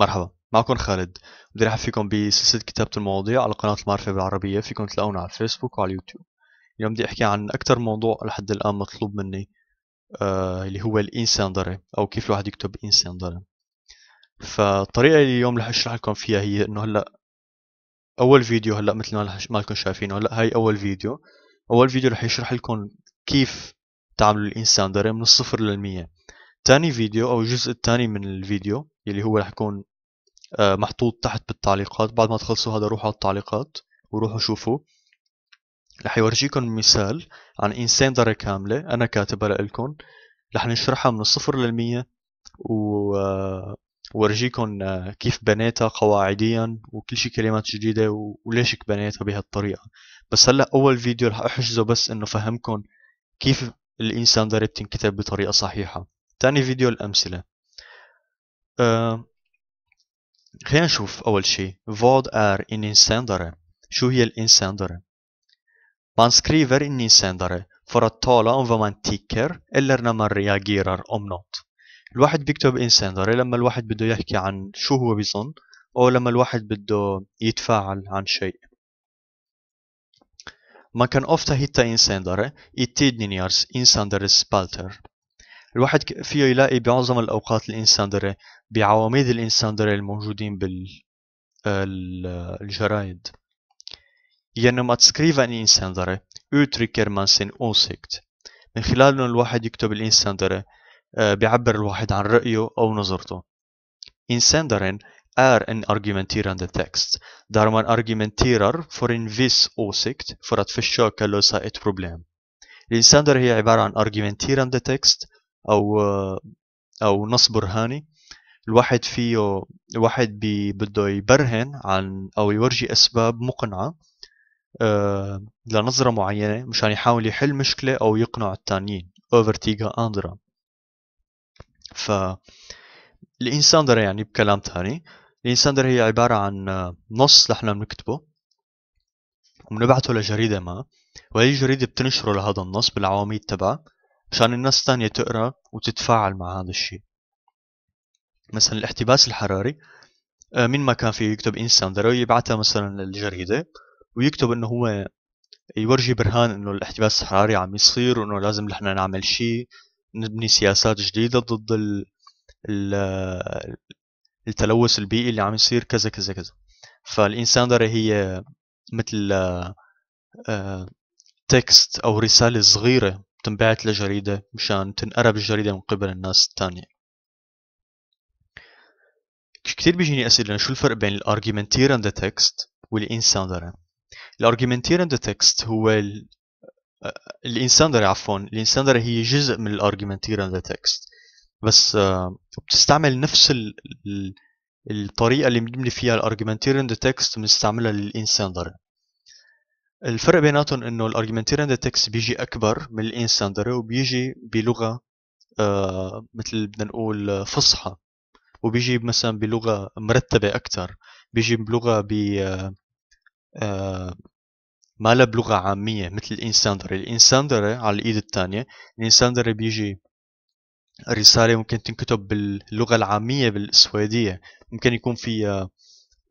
مرحبا معكم خالد بدي ارحب فيكم بسلسله كتابه المواضيع على قناه المعرفه بالعربيه فيكم تلاقونا على الفيسبوك وعلى اليوتيوب اليوم بدي احكي عن اكثر موضوع لحد الان مطلوب مني آه اللي هو الانساندري او كيف الواحد يكتب انساندري فالطريقه اللي اليوم رح اشرح لكم فيها هي انه هلا اول فيديو هلا مثل ما لكم شايفينه هلا هاي اول فيديو اول فيديو رح يشرح لكم كيف تعملوا الانساندري من الصفر للمية تاني فيديو او الجزء الثاني من الفيديو اللي هو رح يكون آه، محطوط تحت بالتعليقات بعد ما تخلصوا هذا روحوا على التعليقات وروحوا شوفوا رح يورجيكم مثال عن إنسان درة كاملة أنا كاتبها لكم رح نشرحها من الصفر للمية و آه، ورجيكم آه، كيف بنيتها قواعديا وكل شي كلمات جديدة وليش بنيتها بهالطريقة بس هلا أول فيديو رح أحجزه بس إنه فهمكم كيف الإنسان درة بتنكتب بطريقة صحيحة تاني فيديو الأمثلة خلينا نشوف أول شيء vad är en insändare? شو هي الإنsändare? Man skriver en insändare för att tala om vad man tycker eller när man reagerar om något. الواحد بيكتب insändare لما الواحد بده يحكي عن شو هو بيظن أو لما الواحد بده يتفاعل عن شيء. Man kan ofta hitta insändare i tidningars insändarespalter. الواحد فيه يلاقي بمعظم الاوقات الانسان دري بعواميد الانسان دري الموجودين بال آه، آه، الجرايد ينما يعني تسكريف ان انسان دري اوتريكر مانسين اوسكت من خلال ان الواحد يكتب الانسان دري آه، بيعبر الواحد عن رأيه أو نظرته انسان درين ار ان ارجيومنتير ان ذا تكست دارمان ارجيومنتيرر فور ان فيس اوسكت فور ات فيشو ات سايت بروبليم الانسان هي عباره عن ارجيومنتير ان ذا تكست او او نص برهاني الواحد فيه الواحد بي بده يبرهن عن او يورجي اسباب مقنعه آه، لنظرة معينة مشان يحاول يحل مشكلة أو يقنع التانيين أوفرتيغا أندرا ف الإنسان يعني بكلام تاني الإنسان هي عبارة عن آه، نص نحن بنكتبه وبنبعته لجريدة ما وهي الجريدة بتنشره لهذا النص بالعواميد تبعه مشان الناس الثانية تقرا وتتفاعل مع هذا الشيء مثلا الاحتباس الحراري آه، من ما كان فيه يكتب انسان ضروري يبعثها مثلا للجريده ويكتب انه هو يورجي برهان انه الاحتباس الحراري عم يصير وانه لازم نحن نعمل شيء نبني سياسات جديده ضد ال التلوث البيئي اللي عم يصير كذا كذا كذا فالانسان ضروري هي مثل تكست آه، آه، او رساله صغيره تنبعت لجريدة مشان تنقرب الجريدة من قبل الناس التانية كتير بيجيني أسئلة شو الفرق بين والـ اند تكست والانساندر and اند تكست هو الـ الانساندر عفوا الانساندر هي جزء من and اند تكست بس آه، بتستعمل نفس ال... الطريقة اللي بنبني فيها and اند تكست بنستعملها للانساندر الفرق بيناتهم انه الارجيومنتيريان تكست بيجي اكبر من الانساندر وبيجي بلغه آه مثل بدنا نقول فصحى وبيجي مثلا بلغه مرتبه اكثر بيجي بلغه ب آه، آه، ما لا بلغه عاميه مثل الانساندر الانساندر على الايد الثانيه الانساندر بيجي الرساله ممكن تنكتب باللغه العاميه بالسويديه ممكن يكون فيها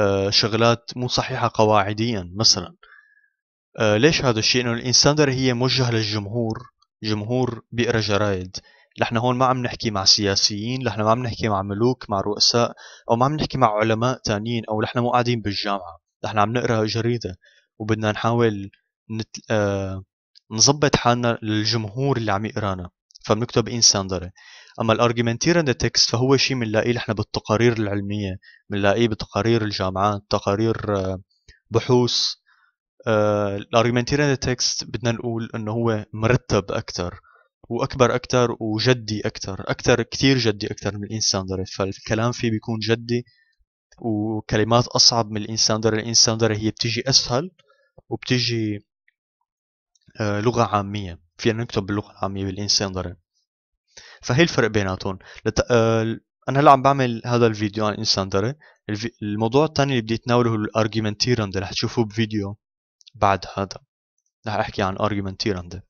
آه،, آه شغلات مو صحيحه قواعديا مثلا آه ليش هذا الشيء انه الانساندر هي موجهه للجمهور جمهور بيقرا جرايد نحن هون ما عم نحكي مع سياسيين نحن ما عم نحكي مع ملوك مع رؤساء او ما عم نحكي مع علماء تانيين او نحن مو قاعدين بالجامعه نحن عم نقرا جريده وبدنا نحاول نت... آه... نظبط حالنا للجمهور اللي عم يقرانا فبنكتب انساندر اما الارجيومنتير اند تكست فهو شيء بنلاقيه نحن بالتقارير العلميه بنلاقيه بتقارير الجامعات تقارير آه، بحوث آه، الارجمنتيريان تكست بدنا نقول انه هو مرتب اكثر واكبر اكثر وجدي اكثر اكثر كثير جدي اكثر من الانساندر فالكلام فيه بيكون جدي وكلمات اصعب من الانساندر الانساندر هي بتيجي اسهل وبتيجي آه، لغه عاميه فينا نكتب باللغه العاميه بالانساندر فهي الفرق بيناتهم لت... آه، انا هلا عم بعمل هذا الفيديو عن الانساندر الموضوع الثاني اللي بدي اتناوله هو الارجيومنتيرند اللي رح تشوفوه بفيديو بعد هذا رح احكي عن argument theorem ده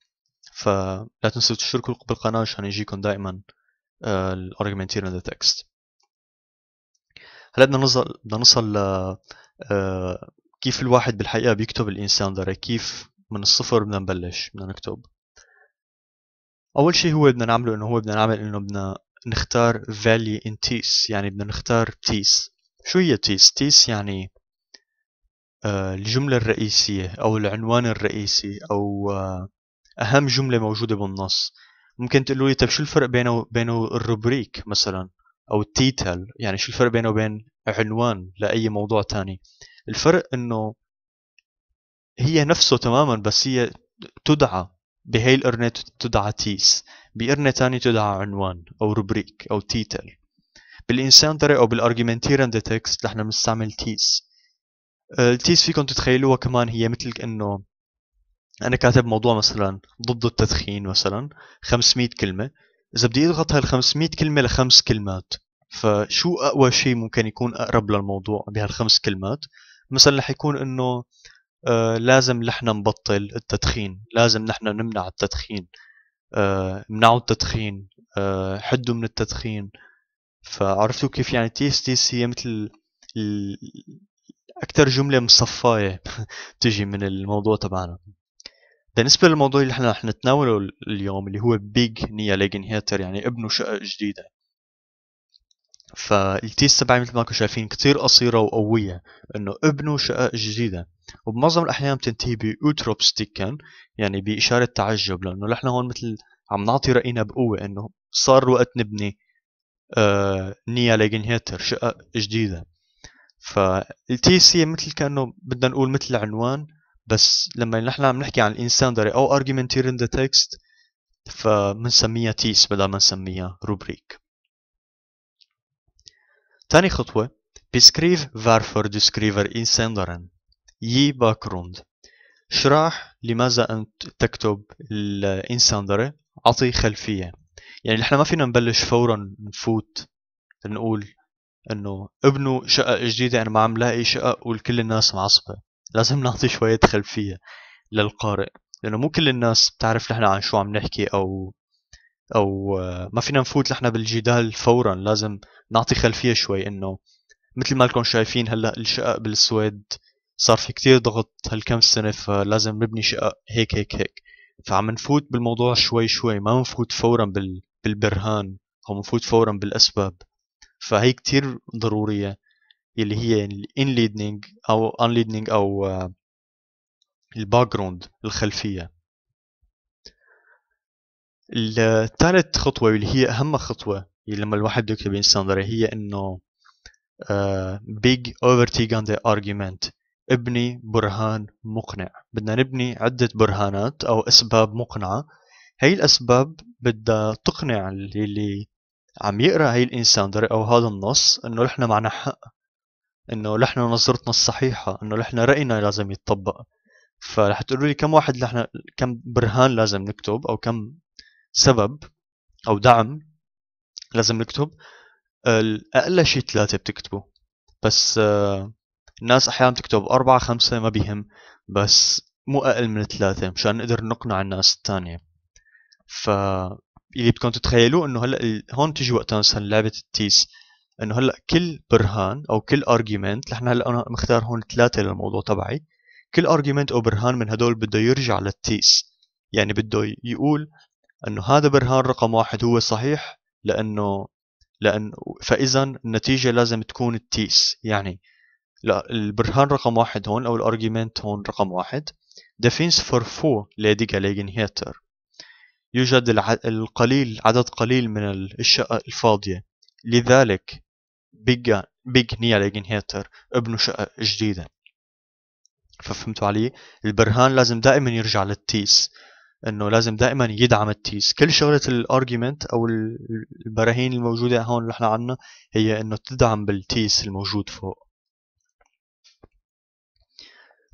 فلا تنسوا تشتركوا بالقناة عشان يجيكم دائما آه، ال argument theorem ده text هلا بدنا نوصل بدنا نوصل ل آه، كيف الواحد بالحقيقة بيكتب الإنسان ده كيف من الصفر بدنا نبلش بدنا نكتب أول شيء هو بدنا نعمله إنه هو بدنا نعمل إنه بدنا نختار value in t's يعني بدنا نختار t's شو هي t's t's يعني آه، الجملة الرئيسية أو العنوان الرئيسي أو آه، أهم جملة موجودة بالنص ممكن تقولوا لي طيب شو الفرق بينه بينه الروبريك مثلا أو التيتل يعني شو الفرق بينه وبين عنوان لأي موضوع تاني الفرق إنه هي نفسه تماما بس هي تدعى بهي القرنة تدعى تيس بقرنة تاني تدعى عنوان أو روبريك أو تيتل بالإنسان أو بالأرجيومنتيرن دي تكست نحن بنستعمل تيس التيس آه، فيكم تتخيلوها كمان هي مثل انه أنا كاتب موضوع مثلا ضد التدخين مثلا 500 كلمة إذا بدي أضغط هال 500 كلمة لخمس كلمات فشو أقوى شيء ممكن يكون أقرب للموضوع بهالخمس كلمات مثلا رح يكون إنه آه لازم نحن نبطل التدخين لازم نحن نمنع التدخين آه منعوا التدخين آه حدوا من التدخين فعرفتوا كيف يعني تيس تيس هي مثل اكثر جمله مصفايه بتجي من الموضوع تبعنا بالنسبه للموضوع اللي احنا رح نتناوله اليوم اللي هو بيج نيا ليجن هيتر يعني ابنه شقه جديده فالتي تبعي مثل ما انكم شايفين كتير قصيره وقويه انه ابنه شقه جديده وبمعظم الاحيان بتنتهي باوتروب ستيكن يعني باشاره تعجب لانه نحن هون مثل عم نعطي راينا بقوه انه صار وقت نبني آه نيا ليجن هيتر شقه جديده فالتي سي مثل كانه بدنا نقول مثل العنوان بس لما نحن عم نحكي عن الانسان او argumenteer in the text فبنسميها تيس بدل ما نسميها روبريك تاني خطوة بيسكريف varför ديسكريفر skriver insändaren ge bakgrund اشرح لماذا أنت تكتب الانساندري أعطي خلفية يعني نحن ما فينا نبلش فورا نفوت نقول انه ابنه شقق جديده انا يعني ما عم لاقي شقق والكل الناس معصبه لازم نعطي شويه خلفيه للقارئ لانه مو كل الناس بتعرف نحن عن شو عم نحكي او او ما فينا نفوت نحن بالجدال فورا لازم نعطي خلفيه شوي انه مثل ما لكم شايفين هلا الشقق بالسويد صار في كتير ضغط هالكم سنه فلازم نبني شقق هيك هيك هيك فعم نفوت بالموضوع شوي شوي ما نفوت فورا بالبرهان او نفوت فورا بالاسباب فهي كتير ضرورية اللي هي الان ليدنينج او ان ليدنينج او آه، الباك جراوند الخلفية الثالث خطوة واللي هي أهم خطوة لما الواحد بده يكتب انستاندر هي إنه بيج آه، اوفر on ذا ارجيومنت ابني برهان مقنع بدنا نبني عدة برهانات أو أسباب مقنعة هاي الأسباب بدها تقنع اللي عم يقرا هي الانسان ده او هذا النص انه نحن معنا حق انه نحن نظرتنا الصحيحه انه نحن راينا لازم يتطبق فرح تقولوا لي كم واحد نحن كم برهان لازم نكتب او كم سبب او دعم لازم نكتب اقل شيء ثلاثه بتكتبوا بس آه، الناس احيانا تكتب اربعه خمسه ما بيهم بس مو اقل من ثلاثه مشان نقدر نقنع الناس الثانيه ف اللي بدكم تتخيلوه انه هلا هون تيجي وقتها مثلا لعبه التيس انه هلا كل برهان او كل ارجيومنت نحن هلا انا مختار هون ثلاثه للموضوع تبعي كل ارجيومنت او برهان من هدول بده يرجع للتيس يعني بده يقول انه هذا برهان رقم واحد هو صحيح لانه لأن فإذا النتيجة لازم تكون التيس يعني لا البرهان رقم واحد هون أو الأرجيومنت هون رقم واحد ديفينس فور för ليدي جاليجن هيتر يوجد القليل عدد قليل من الشقق الفاضية لذلك بيج بيج هيتر ابنوا شقق جديدة ففهمتوا علي؟ البرهان لازم دائما يرجع للتيس انه لازم دائما يدعم التيس كل شغلة الارجيومنت او البراهين الموجودة هون اللي احنا عنا هي انه تدعم بالتيس الموجود فوق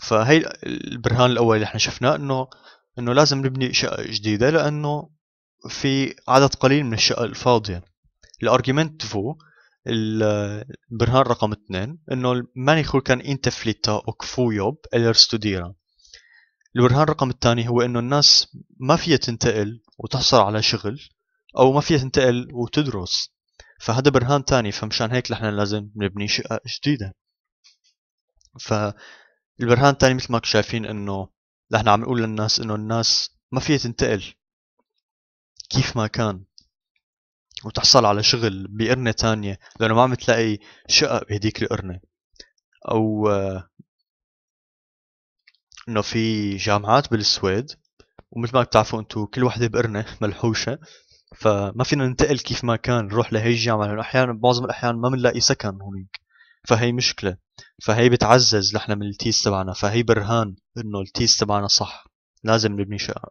فهي البرهان الاول اللي احنا شفناه انه انه لازم نبني شقة جديدة لانه في عدد قليل من الشقق الفاضية الارجيومنت فو البرهان رقم اثنين انه ماني خول كان انت فليتا وكفويوب الر ستوديرا البرهان رقم الثاني هو انه الناس ما فيها تنتقل وتحصل على شغل او ما فيها تنتقل وتدرس فهذا برهان ثاني فمشان هيك نحن لازم نبني شقه جديدة فالبرهان الثاني مثل ما شايفين انه نحن عم نقول للناس انه الناس ما فيها تنتقل كيف ما كان وتحصل على شغل بقرنة تانية لأنه ما عم تلاقي شقق بهديك القرنة أو آه، إنه في جامعات بالسويد ومثل ما بتعرفوا انتو كل وحدة بقرنة ملحوشة فما فينا ننتقل كيف ما كان نروح لهي الجامعة لأنه أحيانا معظم الأحيان ما بنلاقي سكن هونيك فهي مشكله فهي بتعزز نحن من التيس تبعنا فهي برهان انه التيس تبعنا صح لازم نبني شقق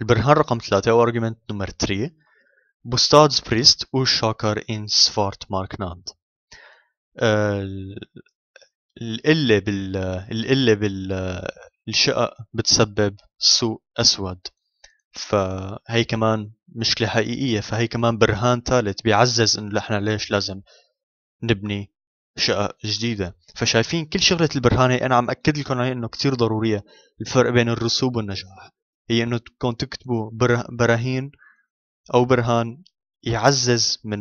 البرهان رقم ثلاثة أو argument نمبر 3 بوستادز بريست شاكر إن سفارت ماركناند آه، القلة بال القلة بال الشقق بتسبب سوق أسود فهي كمان مشكلة حقيقية فهي كمان برهان ثالث بيعزز إنه نحن ليش لازم نبني شقق جديدة فشايفين كل شغلة البرهانة أنا عم أكد لكم عليها إنه كتير ضرورية الفرق بين الرسوب والنجاح هي إنه تكون تكتبوا براهين أو برهان يعزز من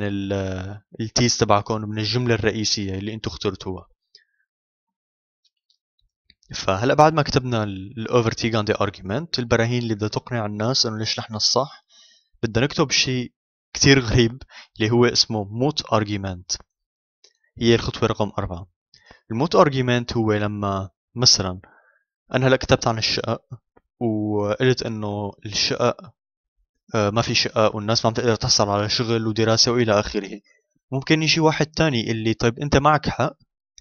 التيز تبعكم من الجملة الرئيسية اللي انتم اخترتوها فهلا بعد ما كتبنا الاوفر تي جاندي ارجيومنت البراهين اللي بدها تقنع الناس انه ليش نحن الصح بدنا نكتب شيء كتير غريب اللي هو اسمه موت ارجيومنت هي الخطوة رقم أربعة الموت أرجيمنت هو لما مثلا أنا هلا كتبت عن الشقق وقلت إنه الشقق آه، ما في شقق والناس ما عم تقدر تحصل على شغل ودراسة وإلى آخره ممكن يجي واحد تاني اللي طيب أنت معك حق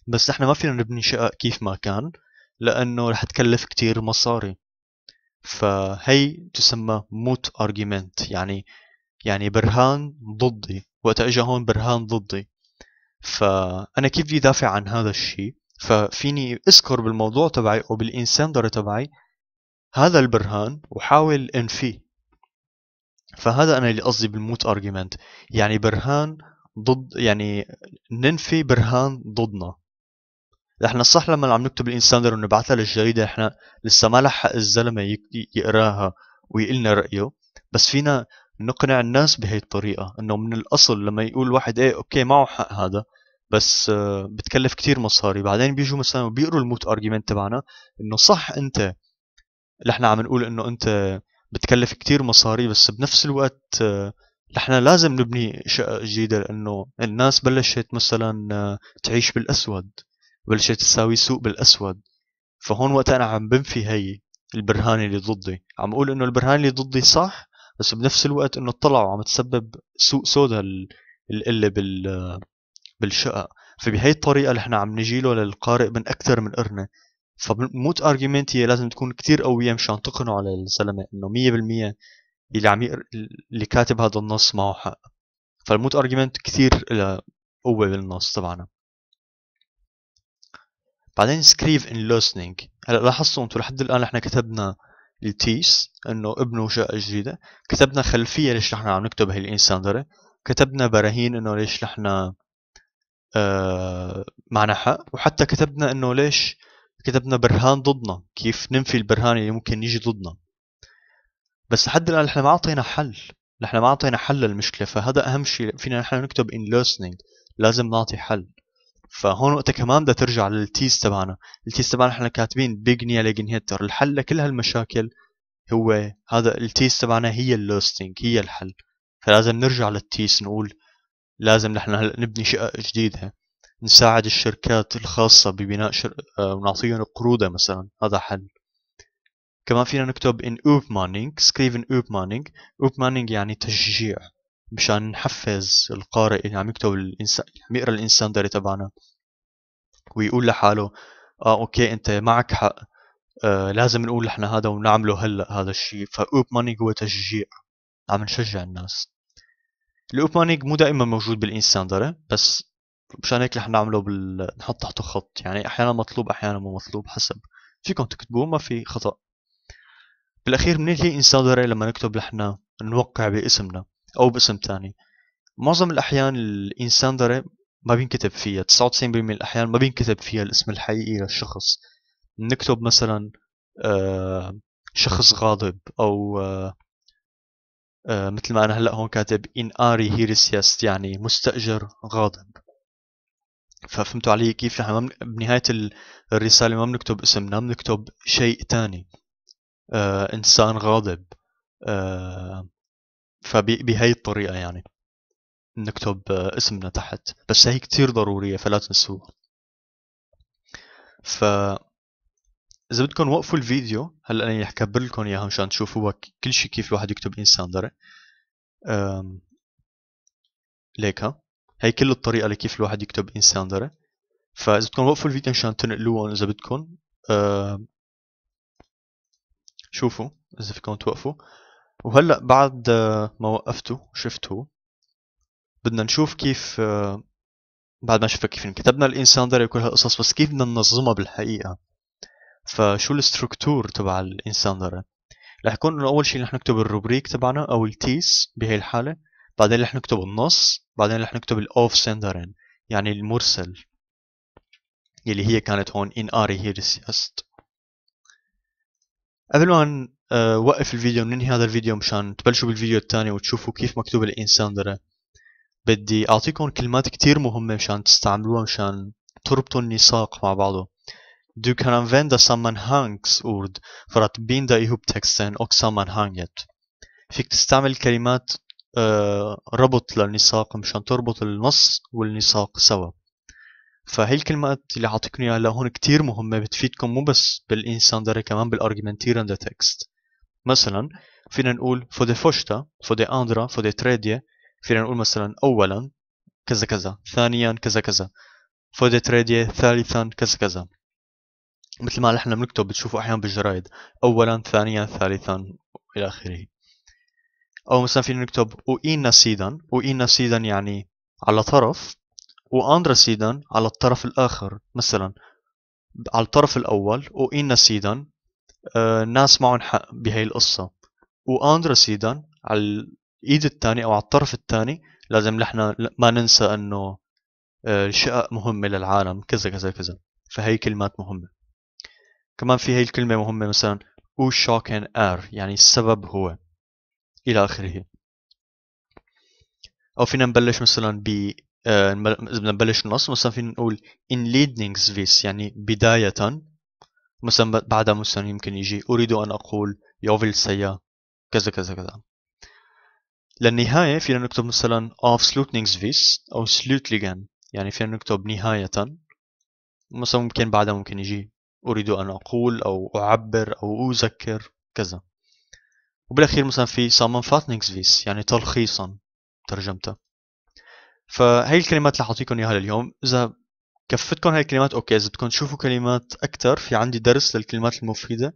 بس نحن ما فينا نبني شقق كيف ما كان لأنه رح تكلف كتير مصاري فهي تسمى موت أرجيمنت يعني يعني برهان ضدي وقت اجى هون برهان ضدي فانا كيف بدي دافع عن هذا الشيء ففيني اذكر بالموضوع تبعي او بالانسندر تبعي هذا البرهان وحاول انفيه فهذا انا اللي قصدي بالموت ارجيومنت يعني برهان ضد يعني ننفي برهان ضدنا احنا صح لما عم نكتب الانساندر ونبعثها للجريده احنا لسه ما لحق الزلمه يقراها ويقلنا رايه بس فينا نقنع الناس بهي الطريقة انه من الاصل لما يقول واحد ايه اوكي معه حق هذا بس آه، بتكلف كتير مصاري بعدين بيجوا مثلا وبيقروا الموت ارجيومنت تبعنا انه صح انت نحن عم نقول انه انت بتكلف كتير مصاري بس بنفس الوقت آه، نحن لازم نبني شقة جديدة لأنه الناس بلشت مثلا آه، تعيش بالأسود بلشت تساوي سوق بالأسود فهون وقت أنا عم بنفي هي البرهان اللي ضدي عم أقول إنه البرهان اللي ضدي صح بس بنفس الوقت انه الطلعه عم تسبب سوء سودا القله بال بالشقق فبهي الطريقه اللي احنا عم نجيله للقارئ من اكثر من قرنه فموت ارجيومنت هي لازم تكون كتير قويه مشان تقنعه على الزلمه انه 100% اللي عم يقر... اللي كاتب هذا النص معه حق فالموت ارجيومنت كثير لها قوه بالنص تبعنا بعدين سكريف ان لوسنينج هلا لاحظتوا انتم لحد الان احنا كتبنا لتيس انه ابنه جاء جديده كتبنا خلفيه ليش نحن عم نكتب هي الانساندره كتبنا براهين انه ليش نحن آه معنا حق وحتى كتبنا انه ليش كتبنا برهان ضدنا كيف ننفي البرهان اللي ممكن يجي ضدنا بس لحد الان نحن ما اعطينا حل نحن ما اعطينا حل للمشكله فهذا اهم شيء فينا نحن نكتب in listening لازم نعطي حل فهون وقتها كمان بدها ترجع للتيز تبعنا التيز تبعنا احنا كاتبين بيج نيالجن هيتر الحل لكل هالمشاكل هو هذا التيس تبعنا هي اللوستنج هي الحل فلازم نرجع للتيس نقول لازم نحن هلا نبني شقق جديدة نساعد الشركات الخاصة ببناء شر... ونعطيهم آه، قروض مثلا هذا حل كمان فينا نكتب in oop manning سكريفن اوب مانينج اوب مانينج يعني تشجيع مشان نحفز القارئ اللي يعني عم يكتب الانسان عم يقرا الانسان داري تبعنا ويقول لحاله اه اوكي انت معك حق آه لازم نقول نحن هذا ونعمله هلا هذا الشيء فاوب ماني هو تشجيع عم نشجع الناس الاوب ماني مو دائما موجود بالانسان داري بس مشان هيك رح نعمله بال... نحط تحته خط يعني احيانا مطلوب احيانا مو مطلوب حسب فيكم تكتبوه ما في خطا بالاخير هي انسان داري لما نكتب نحن نوقع باسمنا او باسم تاني معظم الاحيان الانسان داري ما بينكتب فيها 99% من الاحيان ما بينكتب فيها الاسم الحقيقي للشخص نكتب مثلا آه، شخص غاضب او آه، آه، مثل ما انا هلا هون كاتب ان اري هيريسيست يعني مستاجر غاضب ففهمتوا علي كيف نحن من... بنهاية الرسالة ما بنكتب اسمنا بنكتب شيء تاني آه، إنسان غاضب آه، فبهي الطريقة يعني نكتب اسمنا تحت بس هي كتير ضرورية فلا تنسوها ف إذا بدكم وقفوا الفيديو هلا أنا رح كبر لكم إياها مشان تشوفوا كل شيء كيف الواحد يكتب إنسان دري أم... ليك ها هي كل الطريقة لكيف الواحد يكتب إنسان دري فإذا بدكم وقفوا الفيديو مشان تنقلوهم إذا بدكم أم... شوفوا إذا فيكم توقفوا وهلا بعد ما وقفته شفته بدنا نشوف كيف بعد ما شفت كيف يعني كتبنا الانسان داري وكل هالقصص بس كيف بدنا ننظمها بالحقيقه فشو الستركتور تبع الانسان داري رح يكون انه اول شيء رح نكتب الروبريك تبعنا او التيس بهي الحاله بعدين رح نكتب النص بعدين رح نكتب الاوف سندرين يعني المرسل يلي هي كانت هون ان هي هيرسيست قبل ما نوقف آه، الفيديو وننهي هذا الفيديو مشان تبلشوا بالفيديو الثاني وتشوفوا كيف مكتوب الانسان درا بدي اعطيكم كلمات كتير مهمة مشان تستعملوها مشان تربطوا النساق مع بعضه Du kan använda sammanhangsord för att binda ihop texten och sammanhanget. فيك تستعمل كلمات آه، ربط للنساق مشان تربط النص والنساق سوا فهي الكلمات اللي عطيكم اياها لهون كتير مهمة بتفيدكم مو بس بالإنسان داري كمان بالأرجمنتيرن ذا تكست مثلا فينا نقول فو دي فوشتا فو دي أندرا فو دي تريديا فينا نقول مثلا أولا كذا كذا ثانيا كذا كذا فو دي تريديا ثالثا كذا كذا مثل ما نحن بنكتب بتشوفوا أحيانا بالجرايد أولا ثانيا ثالثا إلى آخره أو مثلا فينا نكتب وإينا سيدا وإينا سيدا يعني على طرف واندرا سيدان على الطرف الآخر مثلا على الطرف الأول وإنا سيدان آه، ناس معهم حق بهي القصة واندرا سيدان على الإيد الثاني أو على الطرف الثاني لازم نحن ما ننسى أنه الشقق آه، مهمة للعالم كذا كذا كذا فهي كلمات مهمة كمان في هي الكلمة مهمة مثلا او شاكن ار يعني السبب هو إلى آخره أو فينا نبلش مثلا ب آه، اذا بدنا نبلش النص مثلا فينا نقول in leading this يعني بداية مثلا بعدها مثلا يمكن يجي أريد أن أقول يوفيلسيا كذا كذا كذا للنهاية فينا نكتب مثلا of slutnings this أو slutligan يعني فينا نكتب نهاية مثلا ممكن بعدها ممكن يجي أريد أن أقول أو أعبر أو أذكر كذا وبالأخير مثلا في سامنفاتنينغز this يعني تلخيصا ترجمته فهي الكلمات اللي حاعطيكم اياها لليوم اذا كفتكم هاي الكلمات اوكي اذا بدكم تشوفوا كلمات اكثر في عندي درس للكلمات المفيده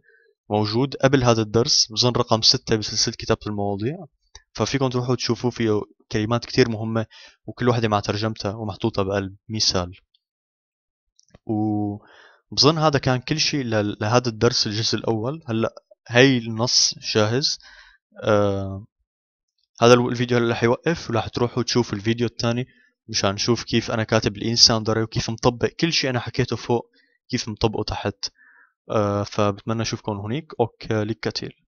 موجود قبل هذا الدرس بظن رقم ستة بسلسله كتابه المواضيع ففيكم تروحوا تشوفوا فيه كلمات كتير مهمة وكل واحدة مع ترجمتها ومحطوطة بقلب مثال وبظن هذا كان كل شيء لهذا الدرس الجزء الأول هلأ هي النص جاهز آه هذا الفيديو هلا رح يوقف وراح تروحوا تشوفوا الفيديو الثاني مشان نشوف كيف انا كاتب الانساندري وكيف مطبق كل شيء انا حكيته فوق كيف مطبقه تحت آه، فبتمنى اشوفكم هنيك اوك لك كتير